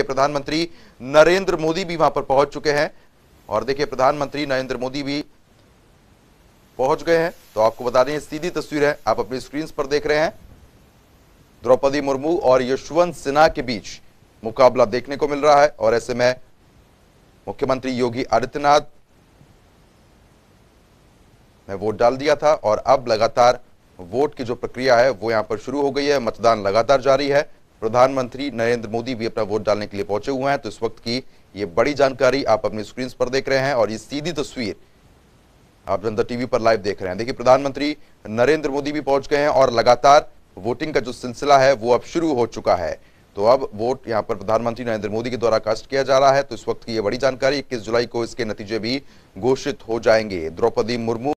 देखिए प्रधानमंत्री नरेंद्र मोदी भी वहां पर पहुंच चुके हैं और देखिए प्रधानमंत्री नरेंद्र मोदी भी पहुंच गए हैं तो आपको बता दें सीधी तस्वीर है आप अपनी स्क्रीन पर देख रहे हैं द्रौपदी मुर्मू और यशवंत सिन्हा के बीच मुकाबला देखने को मिल रहा है और ऐसे में मुख्यमंत्री योगी आदित्यनाथ ने वोट डाल दिया था और अब लगातार वोट की जो प्रक्रिया है वो यहां पर शुरू हो गई है मतदान लगातार जारी है प्रधानमंत्री नरेंद्र मोदी भी अपना वोट डालने के लिए पहुंचे हुए हैं तो इस वक्त की ये बड़ी जानकारी आप अपनी स्क्रीन पर देख रहे हैं और ये सीधी तस्वीर आप जनता टीवी पर लाइव देख रहे हैं देखिए प्रधानमंत्री नरेंद्र मोदी भी पहुंच गए हैं और लगातार वोटिंग का जो सिलसिला है वो अब शुरू हो चुका है तो अब वोट यहाँ पर प्रधानमंत्री नरेंद्र मोदी के द्वारा कास्ट किया जा रहा है तो इस वक्त की ये बड़ी जानकारी इक्कीस जुलाई को इसके नतीजे भी घोषित हो जाएंगे द्रौपदी मुर्मू